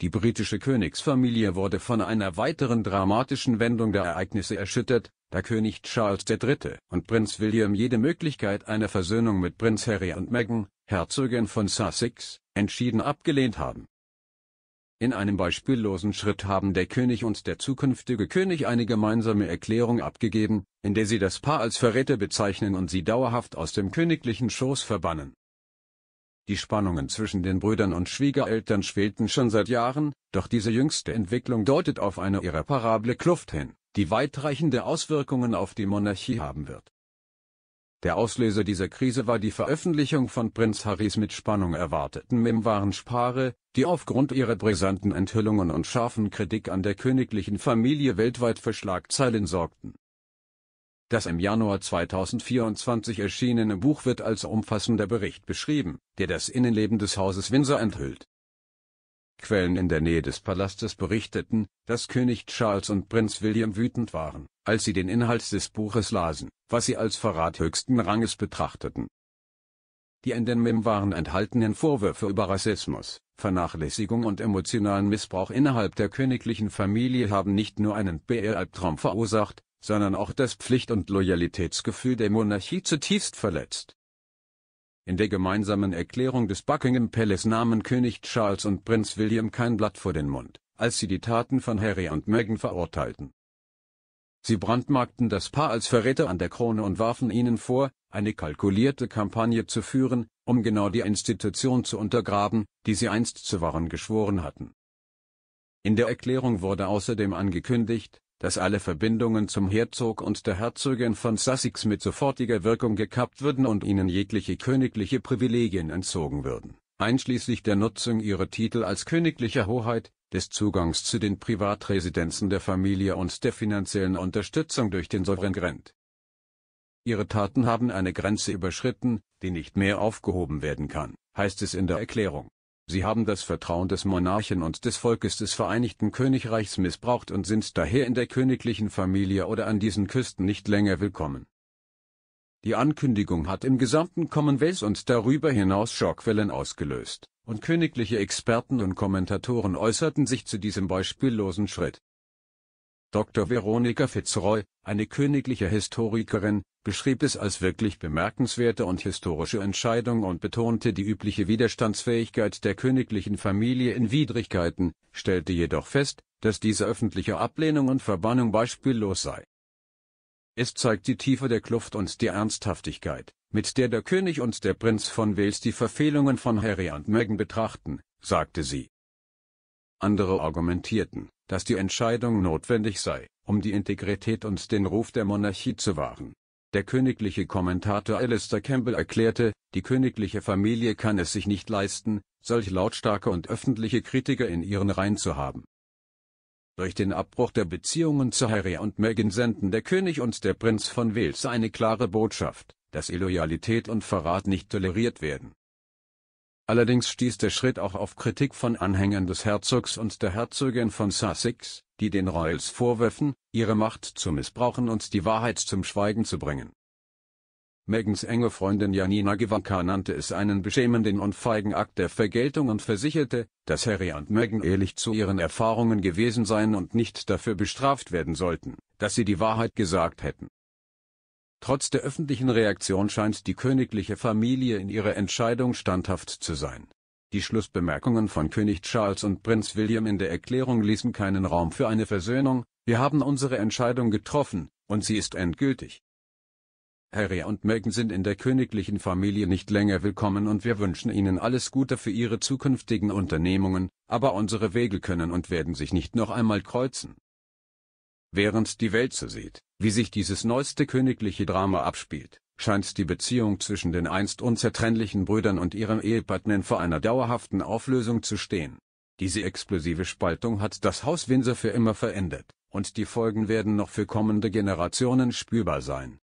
Die britische Königsfamilie wurde von einer weiteren dramatischen Wendung der Ereignisse erschüttert, da König Charles III. und Prinz William jede Möglichkeit einer Versöhnung mit Prinz Harry und Meghan, Herzogin von Sussex, entschieden abgelehnt haben. In einem beispiellosen Schritt haben der König und der zukünftige König eine gemeinsame Erklärung abgegeben, in der sie das Paar als Verräter bezeichnen und sie dauerhaft aus dem königlichen Schoß verbannen. Die Spannungen zwischen den Brüdern und Schwiegereltern schwelten schon seit Jahren, doch diese jüngste Entwicklung deutet auf eine irreparable Kluft hin, die weitreichende Auswirkungen auf die Monarchie haben wird. Der Auslöser dieser Krise war die Veröffentlichung von Prinz Harrys mit Spannung erwarteten Memoiren-Spare, die aufgrund ihrer brisanten Enthüllungen und scharfen Kritik an der königlichen Familie weltweit für Schlagzeilen sorgten das im Januar 2024 erschienene Buch wird als umfassender Bericht beschrieben, der das Innenleben des Hauses Windsor enthüllt. Quellen in der Nähe des Palastes berichteten, dass König Charles und Prinz William wütend waren, als sie den Inhalt des Buches lasen, was sie als Verrat höchsten Ranges betrachteten. Die in den Memoiren enthaltenen Vorwürfe über Rassismus, Vernachlässigung und emotionalen Missbrauch innerhalb der königlichen Familie haben nicht nur einen br albtraum verursacht, sondern auch das Pflicht- und Loyalitätsgefühl der Monarchie zutiefst verletzt. In der gemeinsamen Erklärung des Buckingham Palace nahmen König Charles und Prinz William kein Blatt vor den Mund, als sie die Taten von Harry und Meghan verurteilten. Sie brandmarkten das Paar als Verräter an der Krone und warfen ihnen vor, eine kalkulierte Kampagne zu führen, um genau die Institution zu untergraben, die sie einst zu wahren geschworen hatten. In der Erklärung wurde außerdem angekündigt, dass alle Verbindungen zum Herzog und der Herzogin von Sussex mit sofortiger Wirkung gekappt würden und ihnen jegliche königliche Privilegien entzogen würden, einschließlich der Nutzung ihrer Titel als königlicher Hoheit, des Zugangs zu den Privatresidenzen der Familie und der finanziellen Unterstützung durch den Sovereign Grant. Ihre Taten haben eine Grenze überschritten, die nicht mehr aufgehoben werden kann, heißt es in der Erklärung. Sie haben das Vertrauen des Monarchen und des Volkes des Vereinigten Königreichs missbraucht und sind daher in der königlichen Familie oder an diesen Küsten nicht länger willkommen. Die Ankündigung hat im gesamten Commonwealth und darüber hinaus Schockwellen ausgelöst, und königliche Experten und Kommentatoren äußerten sich zu diesem beispiellosen Schritt. Dr. Veronika Fitzroy, eine königliche Historikerin, beschrieb es als wirklich bemerkenswerte und historische Entscheidung und betonte die übliche Widerstandsfähigkeit der königlichen Familie in Widrigkeiten, stellte jedoch fest, dass diese öffentliche Ablehnung und Verbannung beispiellos sei. Es zeigt die Tiefe der Kluft und die Ernsthaftigkeit, mit der der König und der Prinz von Wales die Verfehlungen von Harry und Meghan betrachten, sagte sie. Andere argumentierten, dass die Entscheidung notwendig sei, um die Integrität und den Ruf der Monarchie zu wahren. Der königliche Kommentator Alistair Campbell erklärte, die königliche Familie kann es sich nicht leisten, solch lautstarke und öffentliche Kritiker in ihren Reihen zu haben. Durch den Abbruch der Beziehungen zu Harry und Meghan senden der König und der Prinz von Wales eine klare Botschaft, dass Illoyalität und Verrat nicht toleriert werden. Allerdings stieß der Schritt auch auf Kritik von Anhängern des Herzogs und der Herzogin von Sussex, die den Royals vorwürfen, ihre Macht zu missbrauchen und die Wahrheit zum Schweigen zu bringen. Megans enge Freundin Janina Givanka nannte es einen beschämenden und feigen Akt der Vergeltung und versicherte, dass Harry und Meghan ehrlich zu ihren Erfahrungen gewesen seien und nicht dafür bestraft werden sollten, dass sie die Wahrheit gesagt hätten. Trotz der öffentlichen Reaktion scheint die königliche Familie in ihrer Entscheidung standhaft zu sein. Die Schlussbemerkungen von König Charles und Prinz William in der Erklärung ließen keinen Raum für eine Versöhnung, wir haben unsere Entscheidung getroffen, und sie ist endgültig. Harry und Meghan sind in der königlichen Familie nicht länger willkommen und wir wünschen ihnen alles Gute für ihre zukünftigen Unternehmungen, aber unsere Wege können und werden sich nicht noch einmal kreuzen. Während die Welt so sieht, wie sich dieses neueste königliche Drama abspielt, scheint die Beziehung zwischen den einst unzertrennlichen Brüdern und ihrem Ehepartner vor einer dauerhaften Auflösung zu stehen. Diese explosive Spaltung hat das Haus Windsor für immer verändert, und die Folgen werden noch für kommende Generationen spürbar sein